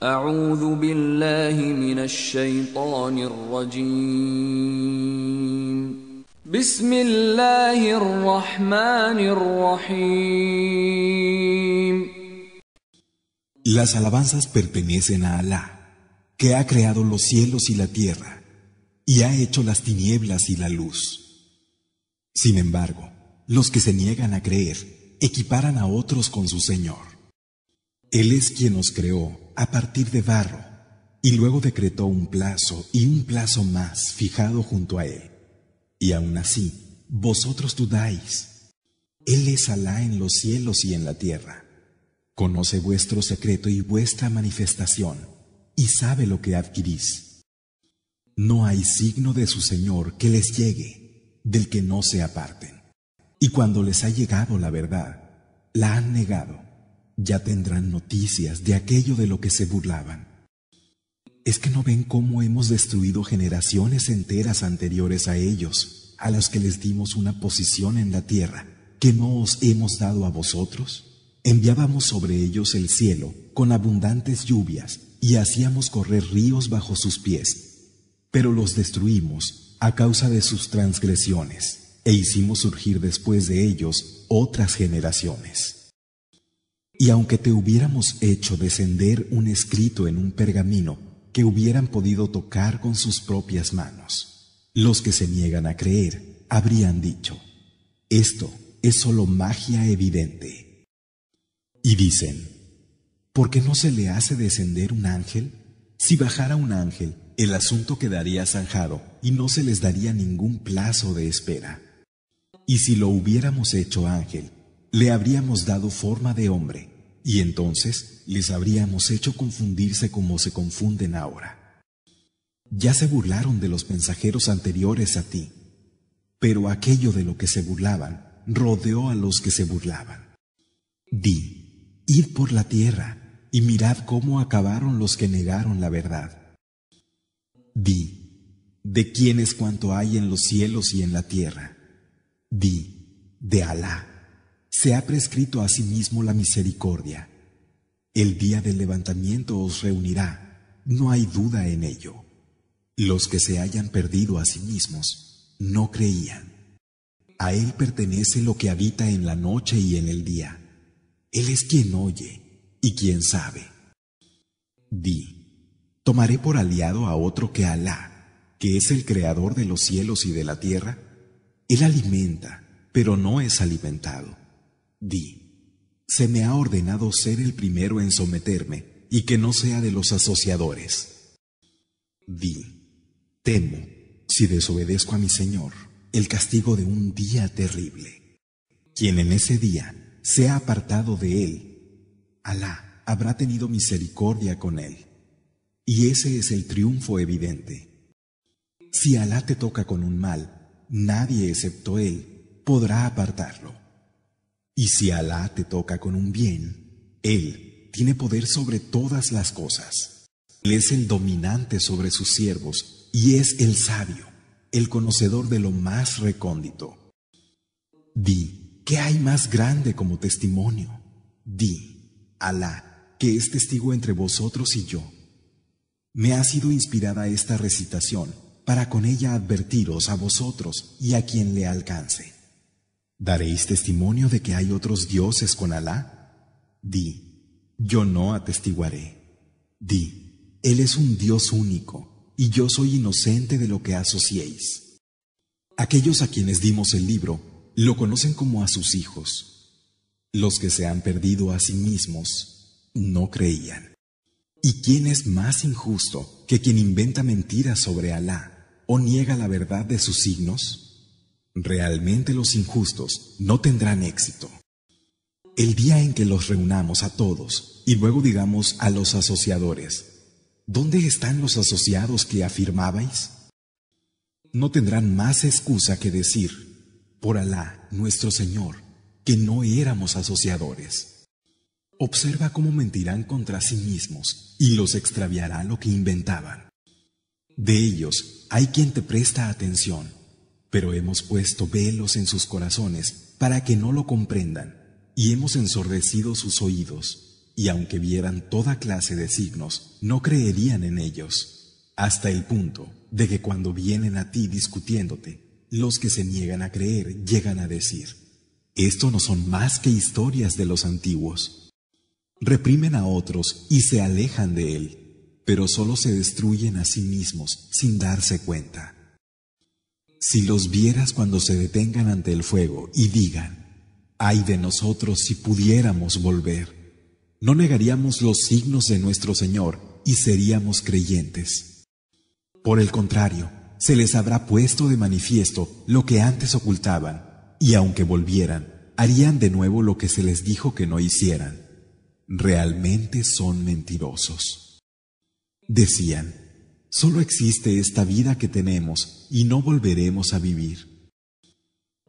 Las alabanzas pertenecen a Alá, que ha creado los cielos y la tierra, y ha hecho las tinieblas y la luz. Sin embargo, los que se niegan a creer equiparan a otros con su Señor. Él es quien nos creó a partir de barro, y luego decretó un plazo y un plazo más fijado junto a él. Y aún así, vosotros dudáis. Él es Alá en los cielos y en la tierra. Conoce vuestro secreto y vuestra manifestación, y sabe lo que adquirís. No hay signo de su Señor que les llegue, del que no se aparten. Y cuando les ha llegado la verdad, la han negado ya tendrán noticias de aquello de lo que se burlaban. ¿Es que no ven cómo hemos destruido generaciones enteras anteriores a ellos, a las que les dimos una posición en la tierra, que no os hemos dado a vosotros? Enviábamos sobre ellos el cielo con abundantes lluvias y hacíamos correr ríos bajo sus pies, pero los destruimos a causa de sus transgresiones e hicimos surgir después de ellos otras generaciones. Y aunque te hubiéramos hecho descender un escrito en un pergamino que hubieran podido tocar con sus propias manos, los que se niegan a creer habrían dicho, esto es solo magia evidente. Y dicen, ¿por qué no se le hace descender un ángel? Si bajara un ángel, el asunto quedaría zanjado y no se les daría ningún plazo de espera. Y si lo hubiéramos hecho ángel, le habríamos dado forma de hombre, y entonces les habríamos hecho confundirse como se confunden ahora. Ya se burlaron de los mensajeros anteriores a ti, pero aquello de lo que se burlaban rodeó a los que se burlaban. Di, id por la tierra y mirad cómo acabaron los que negaron la verdad. Di, de quién es cuanto hay en los cielos y en la tierra. Di, de Alá se ha prescrito a sí mismo la misericordia. El día del levantamiento os reunirá, no hay duda en ello. Los que se hayan perdido a sí mismos no creían. A Él pertenece lo que habita en la noche y en el día. Él es quien oye y quien sabe. Di, ¿tomaré por aliado a otro que Alá, que es el creador de los cielos y de la tierra? Él alimenta, pero no es alimentado. Di, se me ha ordenado ser el primero en someterme y que no sea de los asociadores. Di, temo, si desobedezco a mi Señor, el castigo de un día terrible. Quien en ese día sea apartado de él, Alá habrá tenido misericordia con él. Y ese es el triunfo evidente. Si Alá te toca con un mal, nadie excepto él podrá apartarlo. Y si Alá te toca con un bien, Él tiene poder sobre todas las cosas. Él es el dominante sobre sus siervos y es el sabio, el conocedor de lo más recóndito. Di, ¿qué hay más grande como testimonio? Di, Alá, que es testigo entre vosotros y yo. Me ha sido inspirada esta recitación para con ella advertiros a vosotros y a quien le alcance. ¿Daréis testimonio de que hay otros dioses con Alá? Di, yo no atestiguaré. Di, Él es un Dios único, y yo soy inocente de lo que asociéis. Aquellos a quienes dimos el libro lo conocen como a sus hijos. Los que se han perdido a sí mismos no creían. ¿Y quién es más injusto que quien inventa mentiras sobre Alá o niega la verdad de sus signos? Realmente los injustos no tendrán éxito. El día en que los reunamos a todos y luego digamos a los asociadores, ¿dónde están los asociados que afirmabais? No tendrán más excusa que decir, por Alá, nuestro Señor, que no éramos asociadores. Observa cómo mentirán contra sí mismos y los extraviará lo que inventaban. De ellos hay quien te presta atención pero hemos puesto velos en sus corazones para que no lo comprendan, y hemos ensordecido sus oídos, y aunque vieran toda clase de signos, no creerían en ellos, hasta el punto de que cuando vienen a ti discutiéndote, los que se niegan a creer llegan a decir, esto no son más que historias de los antiguos. Reprimen a otros y se alejan de él, pero solo se destruyen a sí mismos sin darse cuenta. Si los vieras cuando se detengan ante el fuego y digan, ay de nosotros si pudiéramos volver, no negaríamos los signos de nuestro Señor y seríamos creyentes. Por el contrario, se les habrá puesto de manifiesto lo que antes ocultaban, y aunque volvieran, harían de nuevo lo que se les dijo que no hicieran. Realmente son mentirosos. Decían, Solo existe esta vida que tenemos y no volveremos a vivir.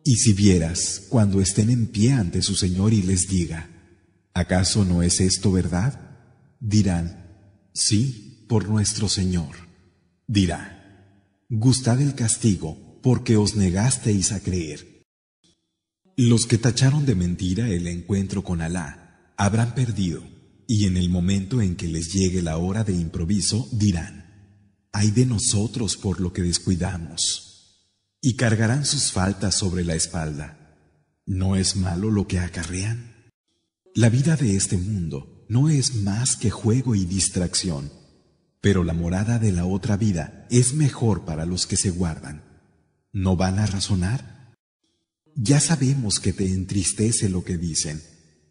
Y si vieras cuando estén en pie ante su Señor y les diga, ¿acaso no es esto verdad? Dirán, sí, por nuestro Señor. Dirá, gustad el castigo porque os negasteis a creer. Los que tacharon de mentira el encuentro con Alá habrán perdido, y en el momento en que les llegue la hora de improviso dirán, hay de nosotros por lo que descuidamos, y cargarán sus faltas sobre la espalda. ¿No es malo lo que acarrean? La vida de este mundo no es más que juego y distracción, pero la morada de la otra vida es mejor para los que se guardan. ¿No van a razonar? Ya sabemos que te entristece lo que dicen,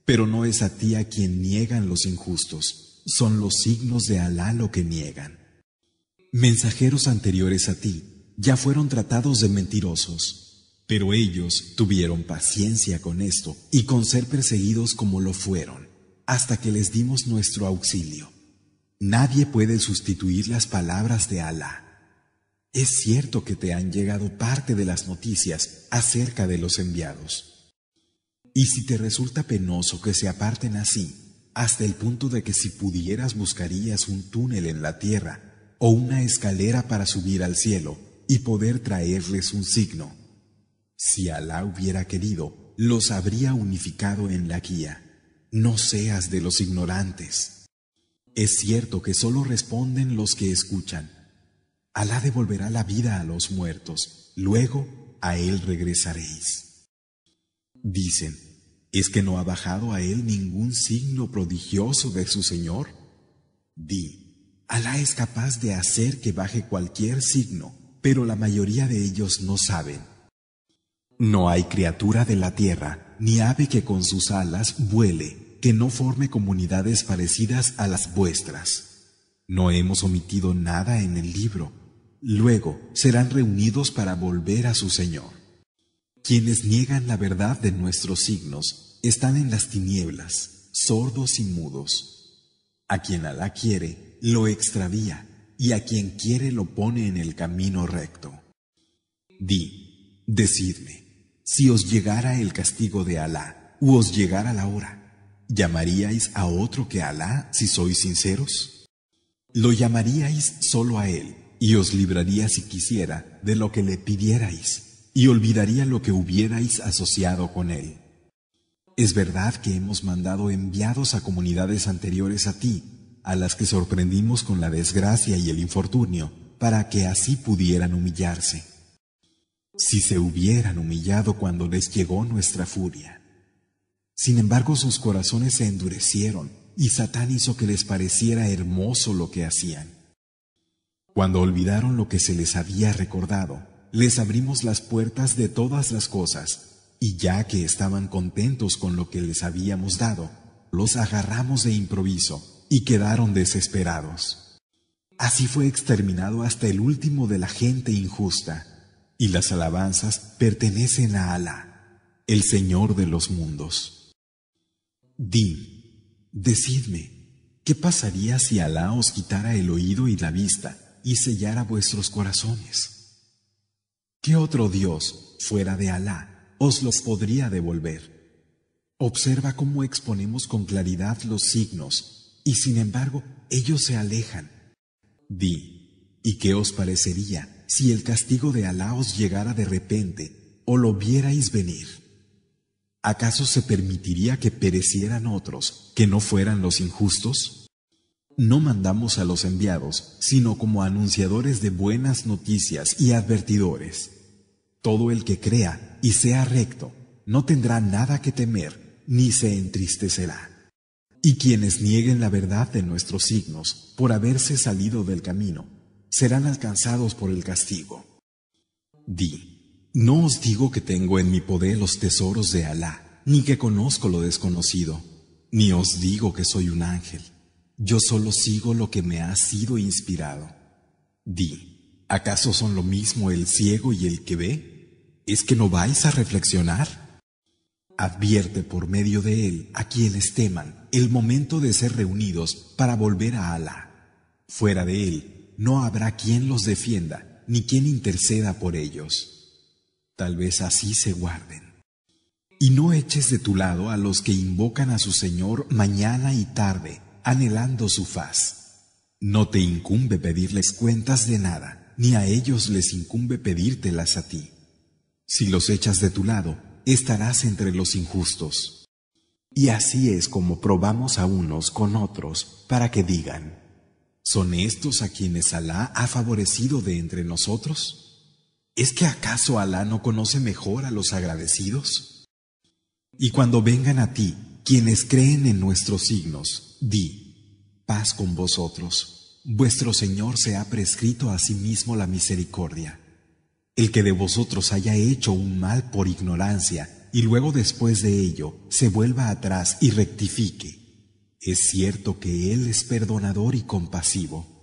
pero no es a ti a quien niegan los injustos, son los signos de Alá lo que niegan. Mensajeros anteriores a ti ya fueron tratados de mentirosos, pero ellos tuvieron paciencia con esto y con ser perseguidos como lo fueron, hasta que les dimos nuestro auxilio. Nadie puede sustituir las palabras de Alá. Es cierto que te han llegado parte de las noticias acerca de los enviados. Y si te resulta penoso que se aparten así, hasta el punto de que si pudieras buscarías un túnel en la tierra, o una escalera para subir al cielo y poder traerles un signo. Si Alá hubiera querido, los habría unificado en la guía. No seas de los ignorantes. Es cierto que sólo responden los que escuchan. Alá devolverá la vida a los muertos, luego a Él regresaréis. Dicen, ¿es que no ha bajado a Él ningún signo prodigioso de su Señor? Di, Alá es capaz de hacer que baje cualquier signo, pero la mayoría de ellos no saben. No hay criatura de la tierra, ni ave que con sus alas vuele, que no forme comunidades parecidas a las vuestras. No hemos omitido nada en el libro. Luego serán reunidos para volver a su Señor. Quienes niegan la verdad de nuestros signos están en las tinieblas, sordos y mudos. A quien Alá quiere, lo extravía y a quien quiere lo pone en el camino recto. Di, decidme, si os llegara el castigo de Alá u os llegara la hora, ¿llamaríais a otro que Alá si sois sinceros? Lo llamaríais solo a él y os libraría si quisiera de lo que le pidierais y olvidaría lo que hubierais asociado con él. Es verdad que hemos mandado enviados a comunidades anteriores a ti a las que sorprendimos con la desgracia y el infortunio, para que así pudieran humillarse. Si se hubieran humillado cuando les llegó nuestra furia. Sin embargo, sus corazones se endurecieron, y Satán hizo que les pareciera hermoso lo que hacían. Cuando olvidaron lo que se les había recordado, les abrimos las puertas de todas las cosas, y ya que estaban contentos con lo que les habíamos dado, los agarramos de improviso y quedaron desesperados. Así fue exterminado hasta el último de la gente injusta, y las alabanzas pertenecen a Alá, el Señor de los mundos. Di, decidme, ¿qué pasaría si Alá os quitara el oído y la vista y sellara vuestros corazones? ¿Qué otro Dios, fuera de Alá, os los podría devolver? Observa cómo exponemos con claridad los signos y sin embargo ellos se alejan. Di, ¿y qué os parecería si el castigo de Alá os llegara de repente o lo vierais venir? ¿Acaso se permitiría que perecieran otros que no fueran los injustos? No mandamos a los enviados, sino como anunciadores de buenas noticias y advertidores. Todo el que crea y sea recto no tendrá nada que temer ni se entristecerá. Y quienes nieguen la verdad de nuestros signos por haberse salido del camino, serán alcanzados por el castigo. Di, no os digo que tengo en mi poder los tesoros de Alá, ni que conozco lo desconocido, ni os digo que soy un ángel. Yo solo sigo lo que me ha sido inspirado. Di, ¿acaso son lo mismo el ciego y el que ve? ¿Es que no vais a reflexionar? Advierte por medio de él a quienes teman el momento de ser reunidos para volver a Alá. Fuera de él, no habrá quien los defienda ni quien interceda por ellos. Tal vez así se guarden. Y no eches de tu lado a los que invocan a su Señor mañana y tarde, anhelando su faz. No te incumbe pedirles cuentas de nada, ni a ellos les incumbe pedírtelas a ti. Si los echas de tu lado, estarás entre los injustos. Y así es como probamos a unos con otros para que digan, ¿son estos a quienes Alá ha favorecido de entre nosotros? ¿Es que acaso Alá no conoce mejor a los agradecidos? Y cuando vengan a ti quienes creen en nuestros signos, di, paz con vosotros, vuestro Señor se ha prescrito a sí mismo la misericordia. El que de vosotros haya hecho un mal por ignorancia, y luego después de ello se vuelva atrás y rectifique. Es cierto que Él es perdonador y compasivo.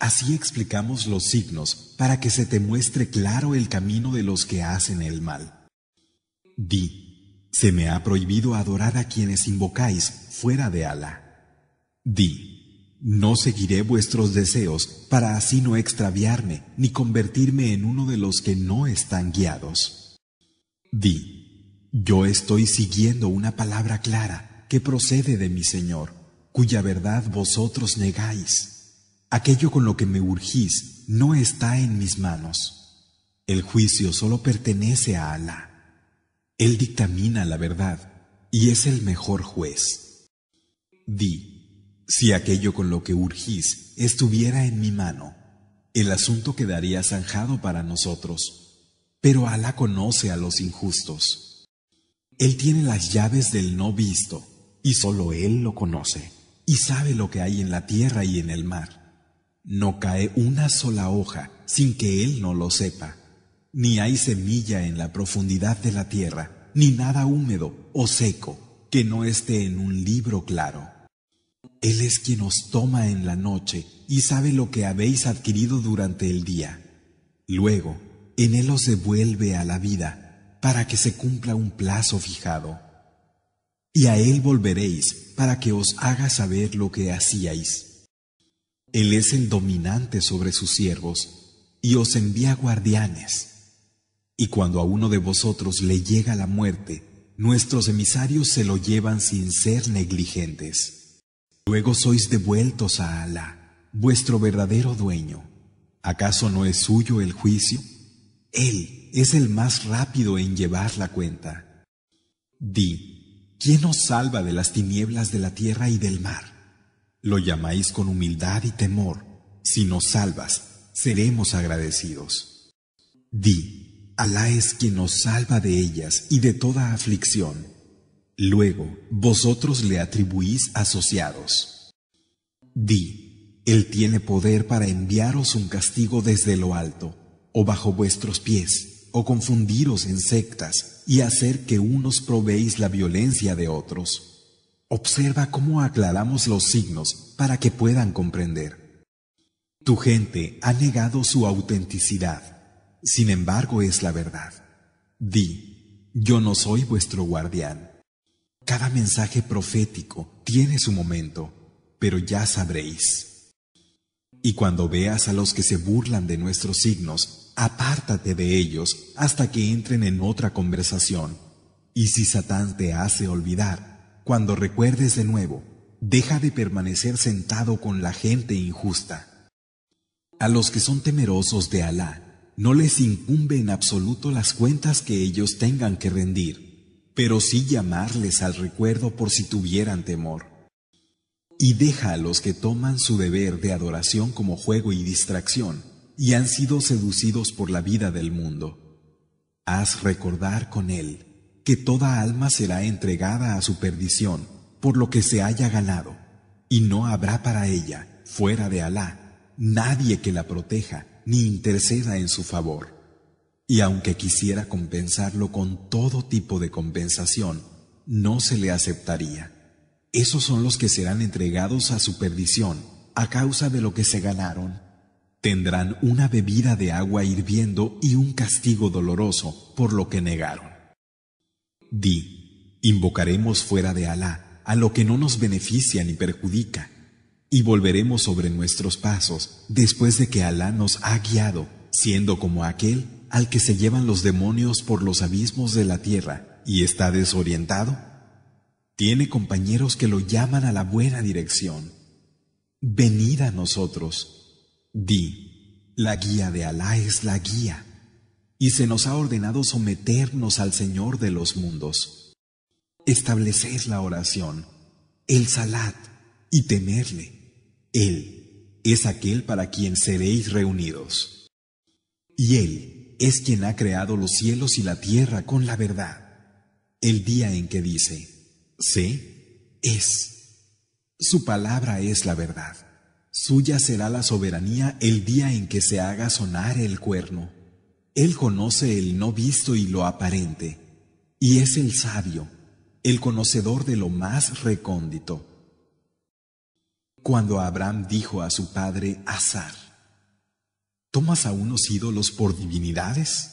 Así explicamos los signos para que se te muestre claro el camino de los que hacen el mal. Di, se me ha prohibido adorar a quienes invocáis fuera de ala Di, no seguiré vuestros deseos para así no extraviarme ni convertirme en uno de los que no están guiados. Di, yo estoy siguiendo una palabra clara que procede de mi Señor, cuya verdad vosotros negáis. Aquello con lo que me urgís no está en mis manos. El juicio solo pertenece a Alá. Él dictamina la verdad y es el mejor juez. Di, si aquello con lo que urgís estuviera en mi mano, el asunto quedaría zanjado para nosotros. Pero Alá conoce a los injustos. Él tiene las llaves del no visto, y sólo Él lo conoce, y sabe lo que hay en la tierra y en el mar. No cae una sola hoja sin que Él no lo sepa, ni hay semilla en la profundidad de la tierra, ni nada húmedo o seco que no esté en un libro claro. Él es quien os toma en la noche y sabe lo que habéis adquirido durante el día. Luego, en Él os devuelve a la vida para que se cumpla un plazo fijado. Y a Él volveréis para que os haga saber lo que hacíais. Él es el dominante sobre sus siervos y os envía guardianes. Y cuando a uno de vosotros le llega la muerte, nuestros emisarios se lo llevan sin ser negligentes. Luego sois devueltos a Alá, vuestro verdadero dueño. ¿Acaso no es suyo el juicio? Él es el más rápido en llevar la cuenta. Di, ¿quién os salva de las tinieblas de la tierra y del mar? Lo llamáis con humildad y temor. Si nos salvas, seremos agradecidos. Di, Alá es quien nos salva de ellas y de toda aflicción. Luego, vosotros le atribuís asociados. Di, Él tiene poder para enviaros un castigo desde lo alto o bajo vuestros pies o confundiros en sectas y hacer que unos proveéis la violencia de otros. Observa cómo aclaramos los signos para que puedan comprender. Tu gente ha negado su autenticidad, sin embargo es la verdad. Di, yo no soy vuestro guardián. Cada mensaje profético tiene su momento, pero ya sabréis. Y cuando veas a los que se burlan de nuestros signos, apártate de ellos hasta que entren en otra conversación. Y si Satán te hace olvidar, cuando recuerdes de nuevo, deja de permanecer sentado con la gente injusta. A los que son temerosos de Alá, no les incumbe en absoluto las cuentas que ellos tengan que rendir, pero sí llamarles al recuerdo por si tuvieran temor. Y deja a los que toman su deber de adoración como juego y distracción, y han sido seducidos por la vida del mundo. Haz recordar con él que toda alma será entregada a su perdición por lo que se haya ganado, y no habrá para ella, fuera de Alá, nadie que la proteja ni interceda en su favor. Y aunque quisiera compensarlo con todo tipo de compensación, no se le aceptaría. Esos son los que serán entregados a su perdición a causa de lo que se ganaron. Tendrán una bebida de agua hirviendo y un castigo doloroso por lo que negaron. Di, invocaremos fuera de Alá a lo que no nos beneficia ni perjudica, y volveremos sobre nuestros pasos después de que Alá nos ha guiado, siendo como aquel al que se llevan los demonios por los abismos de la tierra y está desorientado? ¿Tiene compañeros que lo llaman a la buena dirección? Venid a nosotros. Di, la guía de Alá es la guía, y se nos ha ordenado someternos al Señor de los mundos. Estableced la oración, el salat, y temerle. Él es aquel para quien seréis reunidos. Y Él es quien ha creado los cielos y la tierra con la verdad. El día en que dice, sé, es. Su palabra es la verdad. Suya será la soberanía el día en que se haga sonar el cuerno. Él conoce el no visto y lo aparente, y es el sabio, el conocedor de lo más recóndito. Cuando Abraham dijo a su padre Azar, ¿tomas a unos ídolos por divinidades?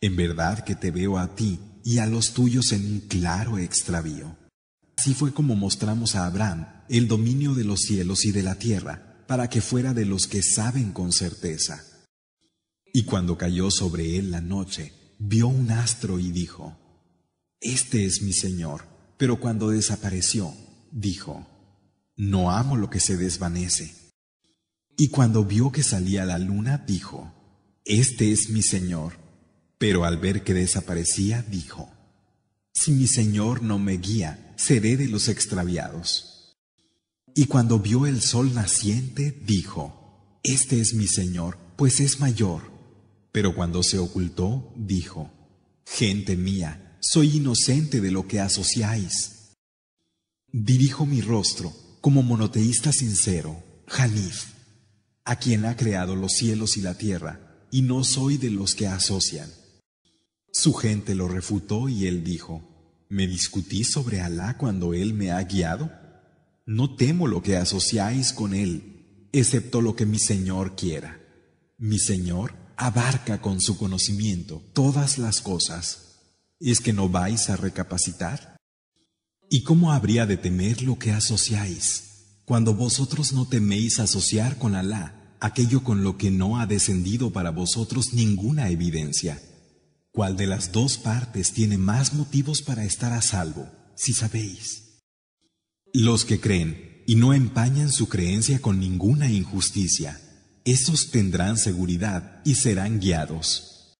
En verdad que te veo a ti y a los tuyos en un claro extravío. Así fue como mostramos a Abraham el dominio de los cielos y de la tierra, para que fuera de los que saben con certeza. Y cuando cayó sobre él la noche, vio un astro y dijo, Este es mi Señor, pero cuando desapareció, dijo, No amo lo que se desvanece. Y cuando vio que salía la luna, dijo, Este es mi Señor, pero al ver que desaparecía, dijo, Si mi Señor no me guía, seré de los extraviados. Y cuando vio el sol naciente, dijo, Este es mi Señor, pues es mayor. Pero cuando se ocultó, dijo, Gente mía, soy inocente de lo que asociáis. Dirijo mi rostro como monoteísta sincero, Hanif, a quien ha creado los cielos y la tierra, y no soy de los que asocian. Su gente lo refutó y él dijo, ¿Me discutí sobre Alá cuando él me ha guiado? No temo lo que asociáis con él, excepto lo que mi Señor quiera. Mi Señor abarca con su conocimiento todas las cosas. ¿Es que no vais a recapacitar? ¿Y cómo habría de temer lo que asociáis, cuando vosotros no teméis asociar con Alá aquello con lo que no ha descendido para vosotros ninguna evidencia? ¿Cuál de las dos partes tiene más motivos para estar a salvo, si sabéis? Los que creen y no empañan su creencia con ninguna injusticia, esos tendrán seguridad y serán guiados.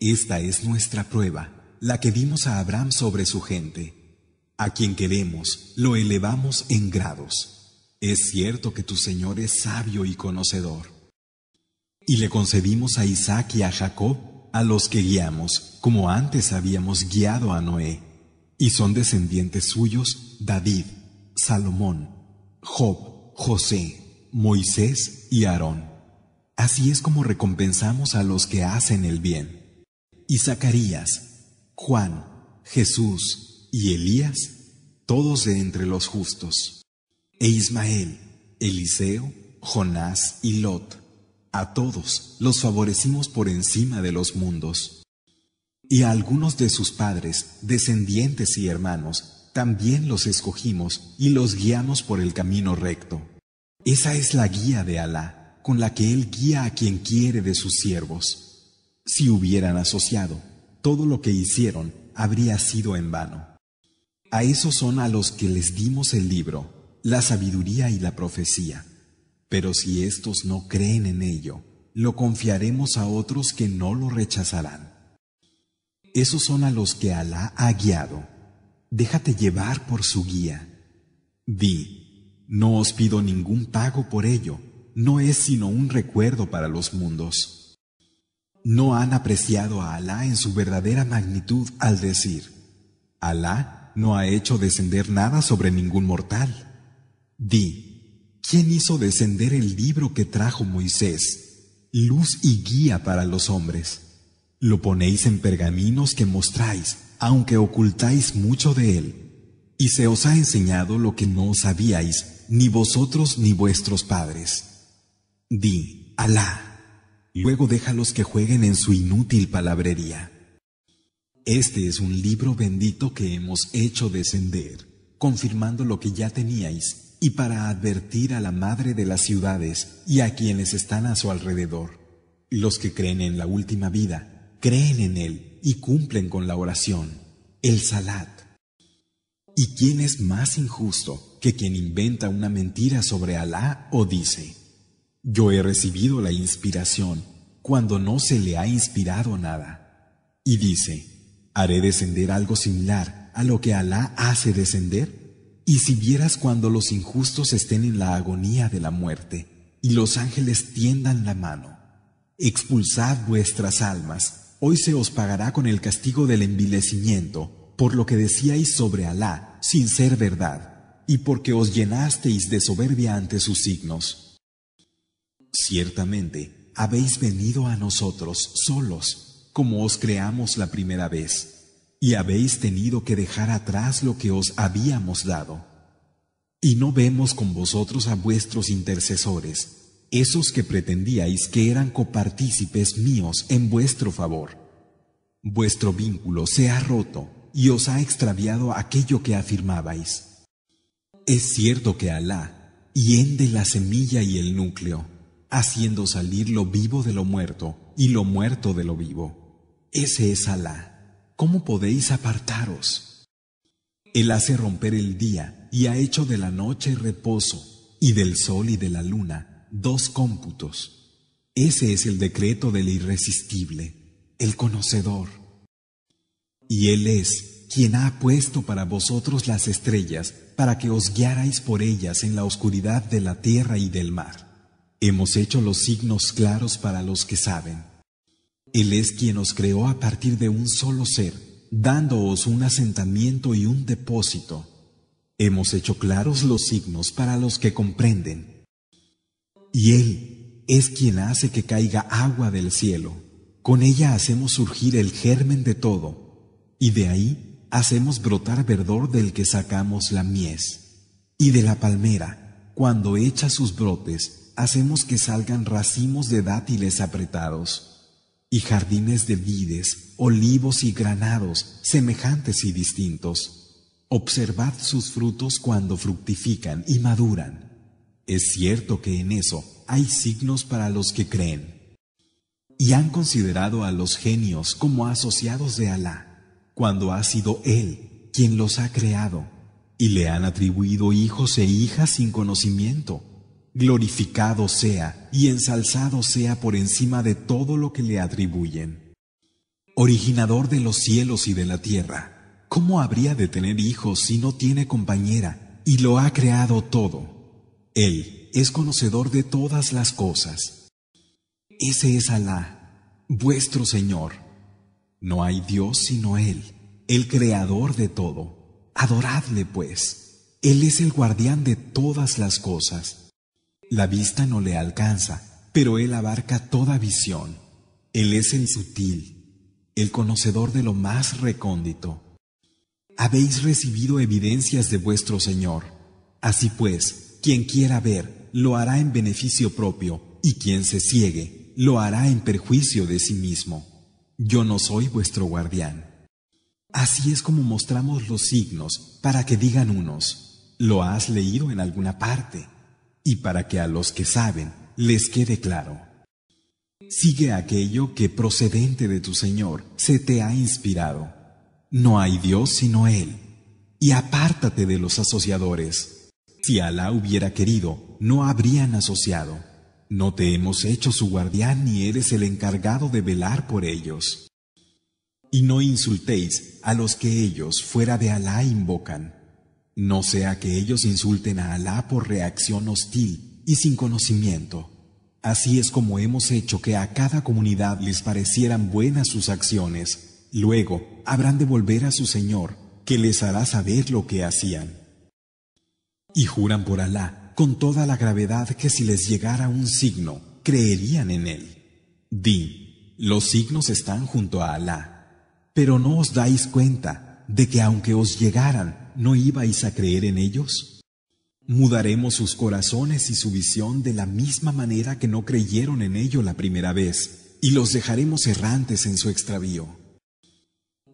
Esta es nuestra prueba, la que dimos a Abraham sobre su gente. A quien queremos, lo elevamos en grados. Es cierto que tu Señor es sabio y conocedor. Y le concedimos a Isaac y a Jacob, a los que guiamos, como antes habíamos guiado a Noé. Y son descendientes suyos David, Salomón, Job, José, Moisés y Aarón. Así es como recompensamos a los que hacen el bien. Y Zacarías, Juan, Jesús y Elías, todos de entre los justos. E Ismael, Eliseo, Jonás y Lot. A todos los favorecimos por encima de los mundos. Y a algunos de sus padres, descendientes y hermanos, también los escogimos y los guiamos por el camino recto. Esa es la guía de Alá, con la que Él guía a quien quiere de sus siervos. Si hubieran asociado, todo lo que hicieron habría sido en vano. A esos son a los que les dimos el libro, la sabiduría y la profecía. Pero si estos no creen en ello, lo confiaremos a otros que no lo rechazarán. Esos son a los que Alá ha guiado. Déjate llevar por su guía. Di, no os pido ningún pago por ello, no es sino un recuerdo para los mundos. No han apreciado a Alá en su verdadera magnitud al decir, Alá no ha hecho descender nada sobre ningún mortal. Di, ¿quién hizo descender el libro que trajo Moisés, luz y guía para los hombres? Lo ponéis en pergaminos que mostráis, aunque ocultáis mucho de él. Y se os ha enseñado lo que no sabíais, ni vosotros ni vuestros padres. Di, Alá. Luego déjalos que jueguen en su inútil palabrería. Este es un libro bendito que hemos hecho descender, confirmando lo que ya teníais, y para advertir a la madre de las ciudades y a quienes están a su alrededor. Los que creen en la última vida creen en Él y cumplen con la oración, el salat. ¿Y quién es más injusto que quien inventa una mentira sobre Alá o dice, yo he recibido la inspiración cuando no se le ha inspirado nada? Y dice, haré descender algo similar a lo que Alá hace descender. Y si vieras cuando los injustos estén en la agonía de la muerte y los ángeles tiendan la mano, expulsad vuestras almas Hoy se os pagará con el castigo del envilecimiento, por lo que decíais sobre Alá, sin ser verdad, y porque os llenasteis de soberbia ante sus signos. Ciertamente, habéis venido a nosotros solos, como os creamos la primera vez, y habéis tenido que dejar atrás lo que os habíamos dado. Y no vemos con vosotros a vuestros intercesores, esos que pretendíais que eran copartícipes míos en vuestro favor. Vuestro vínculo se ha roto y os ha extraviado aquello que afirmabais. Es cierto que Alá hiende la semilla y el núcleo, haciendo salir lo vivo de lo muerto y lo muerto de lo vivo. Ese es Alá. ¿Cómo podéis apartaros? Él hace romper el día y ha hecho de la noche reposo, y del sol y de la luna, dos cómputos. Ese es el decreto del irresistible, el conocedor. Y Él es quien ha puesto para vosotros las estrellas para que os guiarais por ellas en la oscuridad de la tierra y del mar. Hemos hecho los signos claros para los que saben. Él es quien os creó a partir de un solo ser, dándoos un asentamiento y un depósito. Hemos hecho claros los signos para los que comprenden. Y Él es quien hace que caiga agua del cielo. Con ella hacemos surgir el germen de todo, y de ahí hacemos brotar verdor del que sacamos la mies. Y de la palmera, cuando echa sus brotes, hacemos que salgan racimos de dátiles apretados, y jardines de vides, olivos y granados, semejantes y distintos. Observad sus frutos cuando fructifican y maduran. Es cierto que en eso hay signos para los que creen. Y han considerado a los genios como asociados de Alá, cuando ha sido Él quien los ha creado, y le han atribuido hijos e hijas sin conocimiento. Glorificado sea y ensalzado sea por encima de todo lo que le atribuyen. Originador de los cielos y de la tierra, ¿cómo habría de tener hijos si no tiene compañera y lo ha creado todo? Él es conocedor de todas las cosas. Ese es Alá, vuestro Señor. No hay Dios sino Él, el Creador de todo. Adoradle pues. Él es el guardián de todas las cosas. La vista no le alcanza, pero Él abarca toda visión. Él es el sutil, el conocedor de lo más recóndito. Habéis recibido evidencias de vuestro Señor. Así pues, quien quiera ver, lo hará en beneficio propio, y quien se ciegue, lo hará en perjuicio de sí mismo. Yo no soy vuestro guardián. Así es como mostramos los signos para que digan unos, lo has leído en alguna parte, y para que a los que saben les quede claro. Sigue aquello que procedente de tu Señor se te ha inspirado. No hay Dios sino Él, y apártate de los asociadores. Si Alá hubiera querido, no habrían asociado. No te hemos hecho su guardián ni eres el encargado de velar por ellos. Y no insultéis a los que ellos fuera de Alá invocan. No sea que ellos insulten a Alá por reacción hostil y sin conocimiento. Así es como hemos hecho que a cada comunidad les parecieran buenas sus acciones. Luego habrán de volver a su Señor, que les hará saber lo que hacían. Y juran por Alá con toda la gravedad que si les llegara un signo, creerían en él. Di, los signos están junto a Alá, pero no os dais cuenta de que aunque os llegaran, no ibais a creer en ellos. Mudaremos sus corazones y su visión de la misma manera que no creyeron en ello la primera vez, y los dejaremos errantes en su extravío.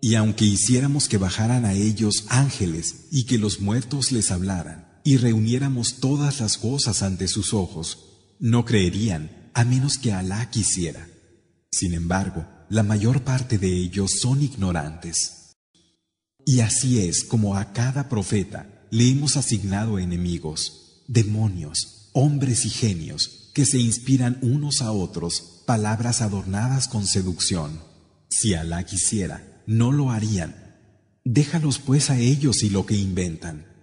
Y aunque hiciéramos que bajaran a ellos ángeles y que los muertos les hablaran, y reuniéramos todas las cosas ante sus ojos, no creerían a menos que Alá quisiera. Sin embargo, la mayor parte de ellos son ignorantes. Y así es como a cada profeta le hemos asignado enemigos, demonios, hombres y genios que se inspiran unos a otros palabras adornadas con seducción. Si Alá quisiera, no lo harían. Déjalos pues a ellos y lo que inventan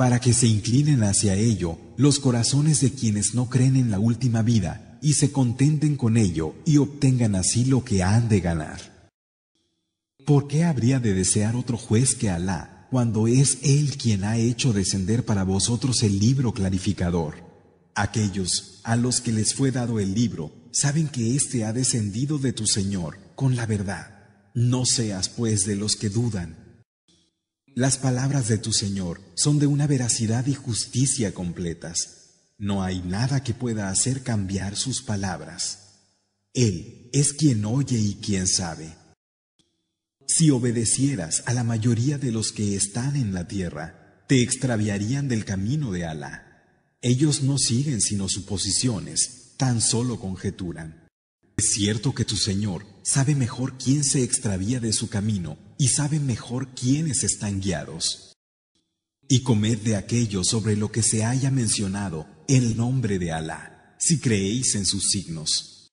para que se inclinen hacia ello los corazones de quienes no creen en la última vida y se contenten con ello y obtengan así lo que han de ganar. ¿Por qué habría de desear otro juez que Alá cuando es Él quien ha hecho descender para vosotros el libro clarificador? Aquellos a los que les fue dado el libro saben que éste ha descendido de tu Señor con la verdad. No seas pues de los que dudan las palabras de tu Señor son de una veracidad y justicia completas. No hay nada que pueda hacer cambiar sus palabras. Él es quien oye y quien sabe. Si obedecieras a la mayoría de los que están en la tierra, te extraviarían del camino de Alá. Ellos no siguen sino suposiciones, tan solo conjeturan. Es cierto que tu Señor sabe mejor quién se extravía de su camino y sabe mejor quiénes están guiados. Y comed de aquello sobre lo que se haya mencionado el nombre de Alá, si creéis en sus signos.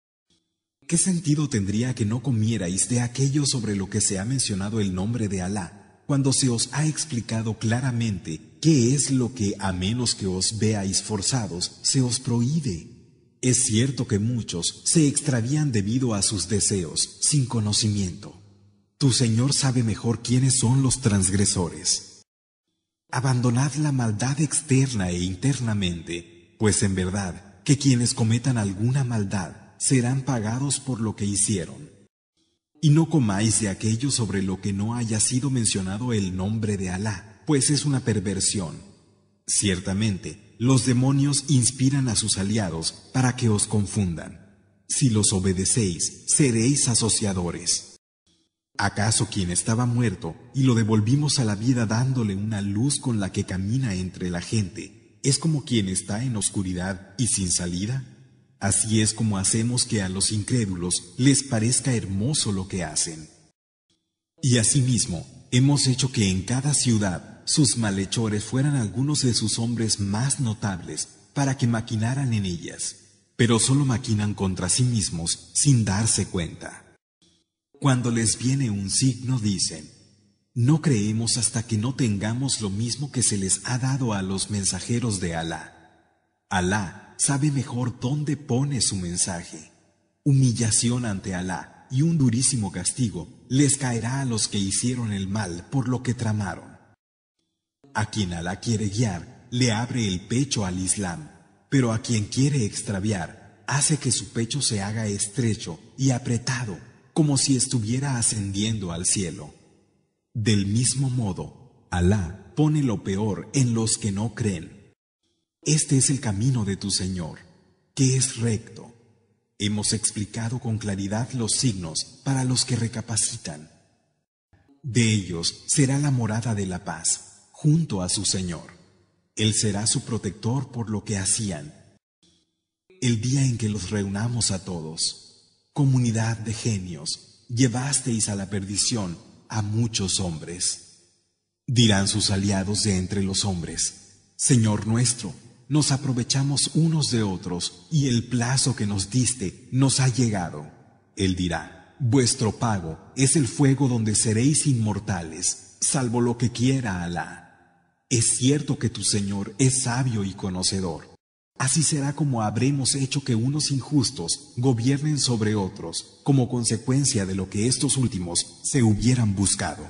¿Qué sentido tendría que no comierais de aquello sobre lo que se ha mencionado el nombre de Alá, cuando se os ha explicado claramente qué es lo que, a menos que os veáis forzados, se os prohíbe? Es cierto que muchos se extravían debido a sus deseos, sin conocimiento. Tu Señor sabe mejor quiénes son los transgresores. Abandonad la maldad externa e internamente, pues en verdad que quienes cometan alguna maldad serán pagados por lo que hicieron. Y no comáis de aquello sobre lo que no haya sido mencionado el nombre de Alá, pues es una perversión. Ciertamente, los demonios inspiran a sus aliados para que os confundan. Si los obedecéis, seréis asociadores. ¿Acaso quien estaba muerto y lo devolvimos a la vida dándole una luz con la que camina entre la gente, es como quien está en oscuridad y sin salida? Así es como hacemos que a los incrédulos les parezca hermoso lo que hacen. Y asimismo, hemos hecho que en cada ciudad sus malhechores fueran algunos de sus hombres más notables para que maquinaran en ellas, pero solo maquinan contra sí mismos sin darse cuenta. Cuando les viene un signo dicen, no creemos hasta que no tengamos lo mismo que se les ha dado a los mensajeros de Alá. Alá sabe mejor dónde pone su mensaje. Humillación ante Alá y un durísimo castigo les caerá a los que hicieron el mal por lo que tramaron. A quien Alá quiere guiar, le abre el pecho al Islam, pero a quien quiere extraviar, hace que su pecho se haga estrecho y apretado, como si estuviera ascendiendo al cielo. Del mismo modo, Alá pone lo peor en los que no creen. Este es el camino de tu Señor, que es recto. Hemos explicado con claridad los signos para los que recapacitan. De ellos será la morada de la paz junto a su Señor. Él será su protector por lo que hacían. El día en que los reunamos a todos, comunidad de genios, llevasteis a la perdición a muchos hombres. Dirán sus aliados de entre los hombres, Señor nuestro, nos aprovechamos unos de otros y el plazo que nos diste nos ha llegado. Él dirá, vuestro pago es el fuego donde seréis inmortales, salvo lo que quiera Alá. Es cierto que tu Señor es sabio y conocedor. Así será como habremos hecho que unos injustos gobiernen sobre otros, como consecuencia de lo que estos últimos se hubieran buscado.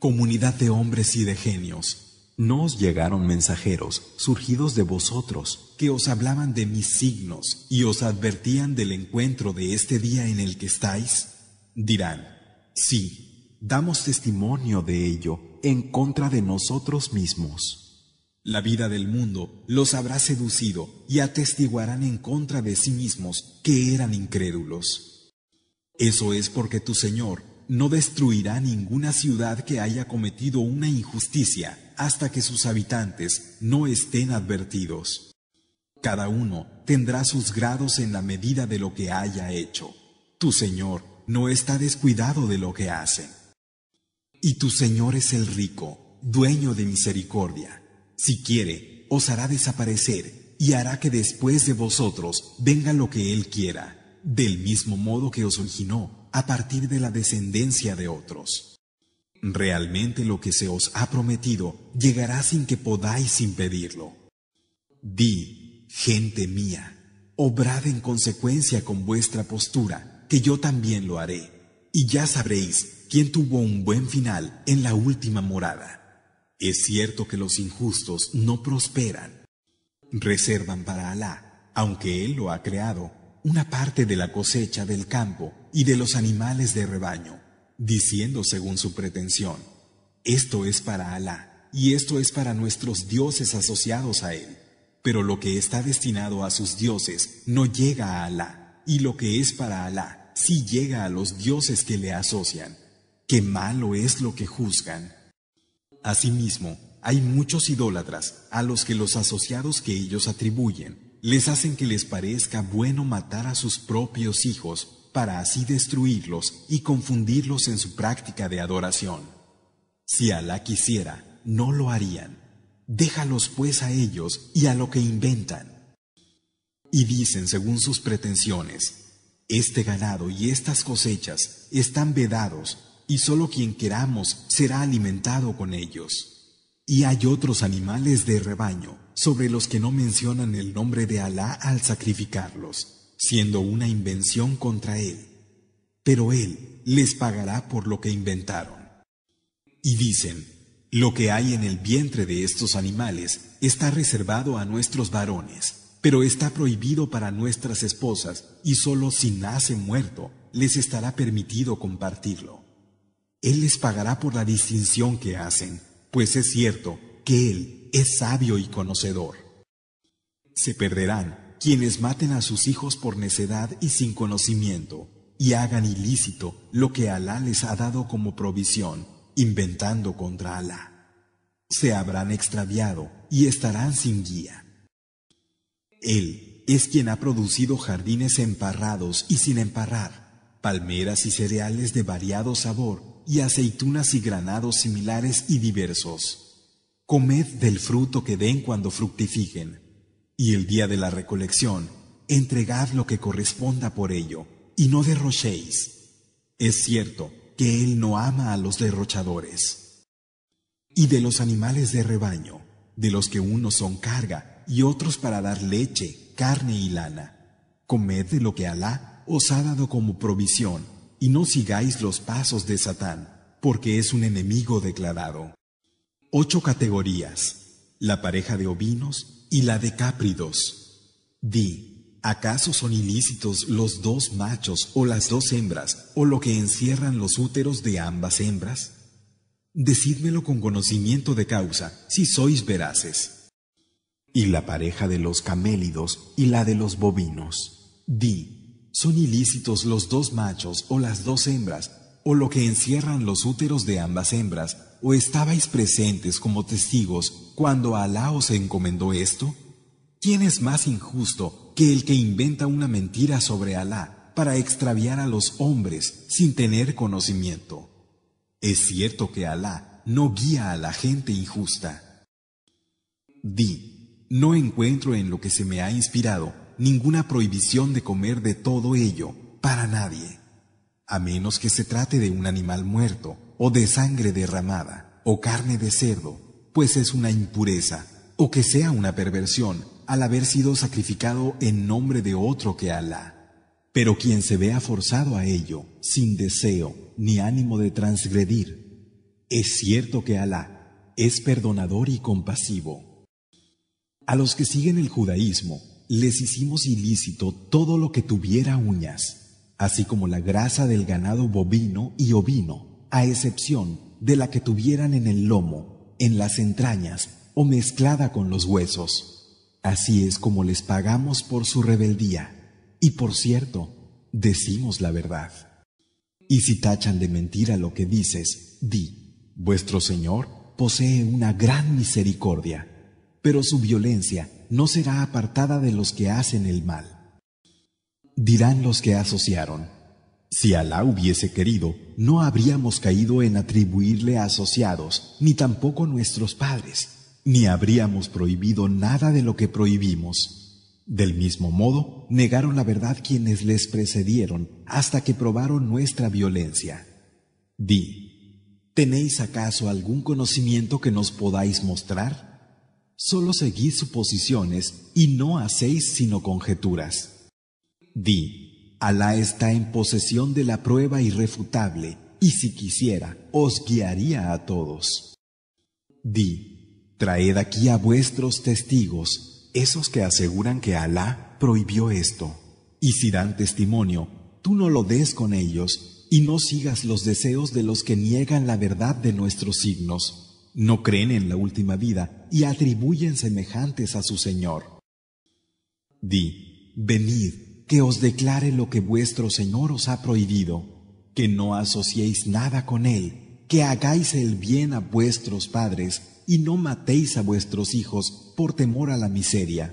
Comunidad de hombres y de genios, no os llegaron mensajeros surgidos de vosotros, que os hablaban de mis signos y os advertían del encuentro de este día en el que estáis? Dirán, sí, damos testimonio de ello en contra de nosotros mismos. La vida del mundo los habrá seducido y atestiguarán en contra de sí mismos que eran incrédulos. Eso es porque tu Señor no destruirá ninguna ciudad que haya cometido una injusticia hasta que sus habitantes no estén advertidos. Cada uno tendrá sus grados en la medida de lo que haya hecho. Tu Señor no está descuidado de lo que hacen. Y tu Señor es el rico, dueño de misericordia. Si quiere, os hará desaparecer y hará que después de vosotros venga lo que Él quiera, del mismo modo que os originó a partir de la descendencia de otros. Realmente lo que se os ha prometido llegará sin que podáis impedirlo. Di, gente mía, obrad en consecuencia con vuestra postura, que yo también lo haré, y ya sabréis quien tuvo un buen final en la última morada. Es cierto que los injustos no prosperan. Reservan para Alá, aunque Él lo ha creado, una parte de la cosecha del campo y de los animales de rebaño, diciendo según su pretensión, esto es para Alá y esto es para nuestros dioses asociados a Él, pero lo que está destinado a sus dioses no llega a Alá, y lo que es para Alá sí llega a los dioses que le asocian qué malo es lo que juzgan. Asimismo, hay muchos idólatras a los que los asociados que ellos atribuyen les hacen que les parezca bueno matar a sus propios hijos para así destruirlos y confundirlos en su práctica de adoración. Si Alá quisiera, no lo harían. Déjalos pues a ellos y a lo que inventan. Y dicen según sus pretensiones, este ganado y estas cosechas están vedados y solo quien queramos será alimentado con ellos. Y hay otros animales de rebaño sobre los que no mencionan el nombre de Alá al sacrificarlos, siendo una invención contra él. Pero él les pagará por lo que inventaron. Y dicen, lo que hay en el vientre de estos animales está reservado a nuestros varones, pero está prohibido para nuestras esposas y sólo si nace muerto les estará permitido compartirlo. Él les pagará por la distinción que hacen, pues es cierto que Él es sabio y conocedor. Se perderán quienes maten a sus hijos por necedad y sin conocimiento, y hagan ilícito lo que Alá les ha dado como provisión, inventando contra Alá. Se habrán extraviado y estarán sin guía. Él es quien ha producido jardines emparrados y sin emparrar, palmeras y cereales de variado sabor, y aceitunas y granados similares y diversos. Comed del fruto que den cuando fructifiquen, y el día de la recolección, entregad lo que corresponda por ello, y no derrochéis. Es cierto que Él no ama a los derrochadores. Y de los animales de rebaño, de los que unos son carga y otros para dar leche, carne y lana, comed de lo que Alá os ha dado como provisión y no sigáis los pasos de Satán, porque es un enemigo declarado. Ocho categorías, la pareja de ovinos y la de cápridos. Di, ¿acaso son ilícitos los dos machos o las dos hembras o lo que encierran los úteros de ambas hembras? Decídmelo con conocimiento de causa, si sois veraces. Y la pareja de los camélidos y la de los bovinos. Di, son ilícitos los dos machos o las dos hembras, o lo que encierran los úteros de ambas hembras, o estabais presentes como testigos cuando Alá os encomendó esto? ¿Quién es más injusto que el que inventa una mentira sobre Alá para extraviar a los hombres sin tener conocimiento? Es cierto que Alá no guía a la gente injusta. Di, no encuentro en lo que se me ha inspirado ninguna prohibición de comer de todo ello para nadie, a menos que se trate de un animal muerto, o de sangre derramada, o carne de cerdo, pues es una impureza, o que sea una perversión al haber sido sacrificado en nombre de otro que Alá. Pero quien se vea forzado a ello, sin deseo ni ánimo de transgredir, es cierto que Alá es perdonador y compasivo. A los que siguen el judaísmo, les hicimos ilícito todo lo que tuviera uñas, así como la grasa del ganado bovino y ovino, a excepción de la que tuvieran en el lomo, en las entrañas o mezclada con los huesos. Así es como les pagamos por su rebeldía. Y por cierto, decimos la verdad. Y si tachan de mentira lo que dices, di, vuestro Señor posee una gran misericordia, pero su violencia no será apartada de los que hacen el mal. Dirán los que asociaron, si Alá hubiese querido, no habríamos caído en atribuirle a asociados, ni tampoco nuestros padres, ni habríamos prohibido nada de lo que prohibimos. Del mismo modo, negaron la verdad quienes les precedieron hasta que probaron nuestra violencia. Di, ¿tenéis acaso algún conocimiento que nos podáis mostrar? Solo seguís suposiciones y no hacéis sino conjeturas. Di, Alá está en posesión de la prueba irrefutable, y si quisiera, os guiaría a todos. Di, traed aquí a vuestros testigos, esos que aseguran que Alá prohibió esto. Y si dan testimonio, tú no lo des con ellos, y no sigas los deseos de los que niegan la verdad de nuestros signos. No creen en la última vida y atribuyen semejantes a su Señor. Di, venid, que os declare lo que vuestro Señor os ha prohibido, que no asociéis nada con Él, que hagáis el bien a vuestros padres y no matéis a vuestros hijos por temor a la miseria.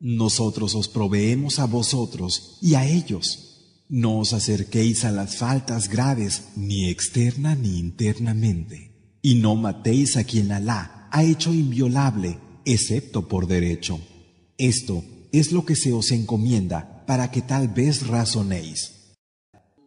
Nosotros os proveemos a vosotros y a ellos. No os acerquéis a las faltas graves, ni externa ni internamente. Y no matéis a quien Alá ha hecho inviolable, excepto por derecho. Esto es lo que se os encomienda para que tal vez razonéis.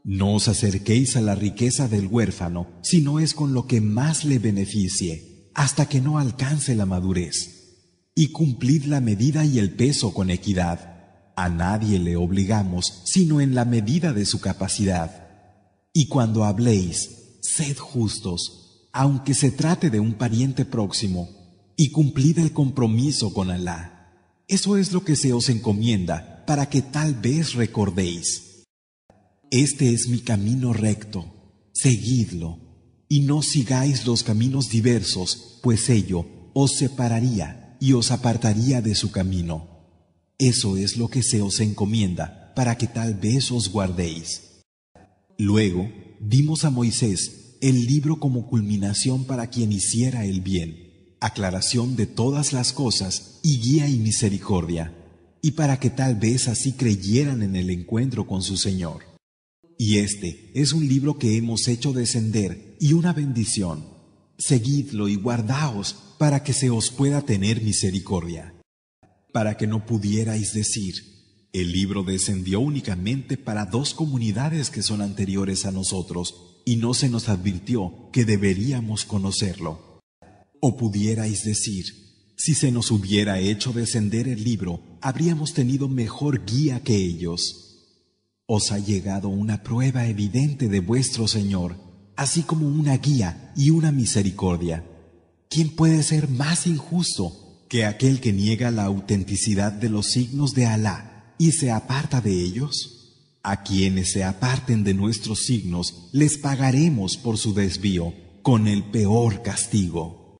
No os acerquéis a la riqueza del huérfano, si no es con lo que más le beneficie, hasta que no alcance la madurez. Y cumplid la medida y el peso con equidad. A nadie le obligamos, sino en la medida de su capacidad. Y cuando habléis, sed justos aunque se trate de un pariente próximo, y cumplid el compromiso con Alá. Eso es lo que se os encomienda para que tal vez recordéis. Este es mi camino recto, seguidlo, y no sigáis los caminos diversos, pues ello os separaría y os apartaría de su camino. Eso es lo que se os encomienda para que tal vez os guardéis. Luego dimos a Moisés el libro como culminación para quien hiciera el bien, aclaración de todas las cosas y guía y misericordia, y para que tal vez así creyeran en el encuentro con su Señor. Y este es un libro que hemos hecho descender y una bendición. Seguidlo y guardaos para que se os pueda tener misericordia, para que no pudierais decir, el libro descendió únicamente para dos comunidades que son anteriores a nosotros, y no se nos advirtió que deberíamos conocerlo. O pudierais decir, si se nos hubiera hecho descender el libro, habríamos tenido mejor guía que ellos. Os ha llegado una prueba evidente de vuestro Señor, así como una guía y una misericordia. ¿Quién puede ser más injusto que aquel que niega la autenticidad de los signos de Alá y se aparta de ellos? A quienes se aparten de nuestros signos les pagaremos por su desvío con el peor castigo.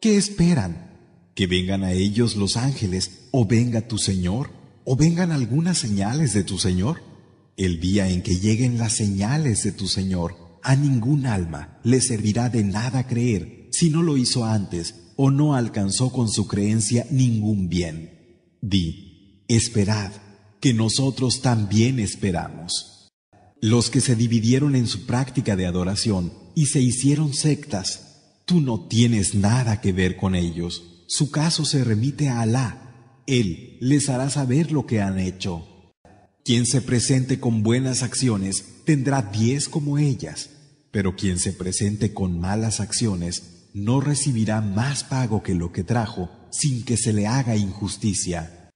¿Qué esperan? ¿Que vengan a ellos los ángeles o venga tu Señor o vengan algunas señales de tu Señor? El día en que lleguen las señales de tu Señor, a ningún alma le servirá de nada creer si no lo hizo antes o no alcanzó con su creencia ningún bien. Di, esperad que nosotros también esperamos. Los que se dividieron en su práctica de adoración y se hicieron sectas, tú no tienes nada que ver con ellos. Su caso se remite a Alá. Él les hará saber lo que han hecho. Quien se presente con buenas acciones tendrá diez como ellas, pero quien se presente con malas acciones no recibirá más pago que lo que trajo sin que se le haga injusticia.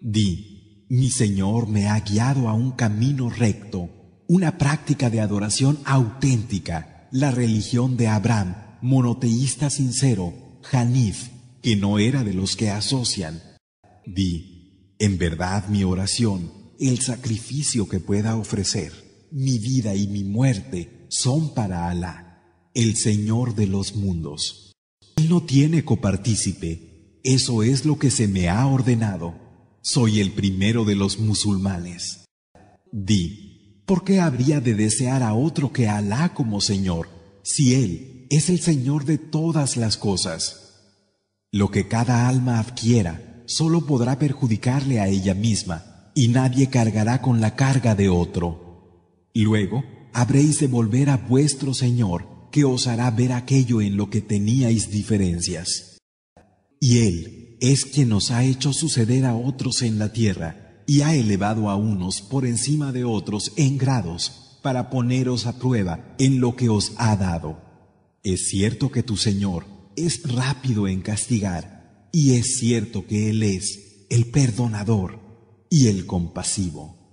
Di, mi Señor me ha guiado a un camino recto, una práctica de adoración auténtica, la religión de Abraham, monoteísta sincero, Hanif, que no era de los que asocian. Di, en verdad mi oración, el sacrificio que pueda ofrecer, mi vida y mi muerte son para Alá, el Señor de los mundos. Él no tiene copartícipe, eso es lo que se me ha ordenado soy el primero de los musulmanes. Di, ¿por qué habría de desear a otro que Alá como Señor, si Él es el Señor de todas las cosas? Lo que cada alma adquiera solo podrá perjudicarle a ella misma, y nadie cargará con la carga de otro. Luego habréis de volver a vuestro Señor, que os hará ver aquello en lo que teníais diferencias. Y Él es que nos ha hecho suceder a otros en la tierra y ha elevado a unos por encima de otros en grados para poneros a prueba en lo que os ha dado. Es cierto que tu Señor es rápido en castigar y es cierto que Él es el perdonador y el compasivo.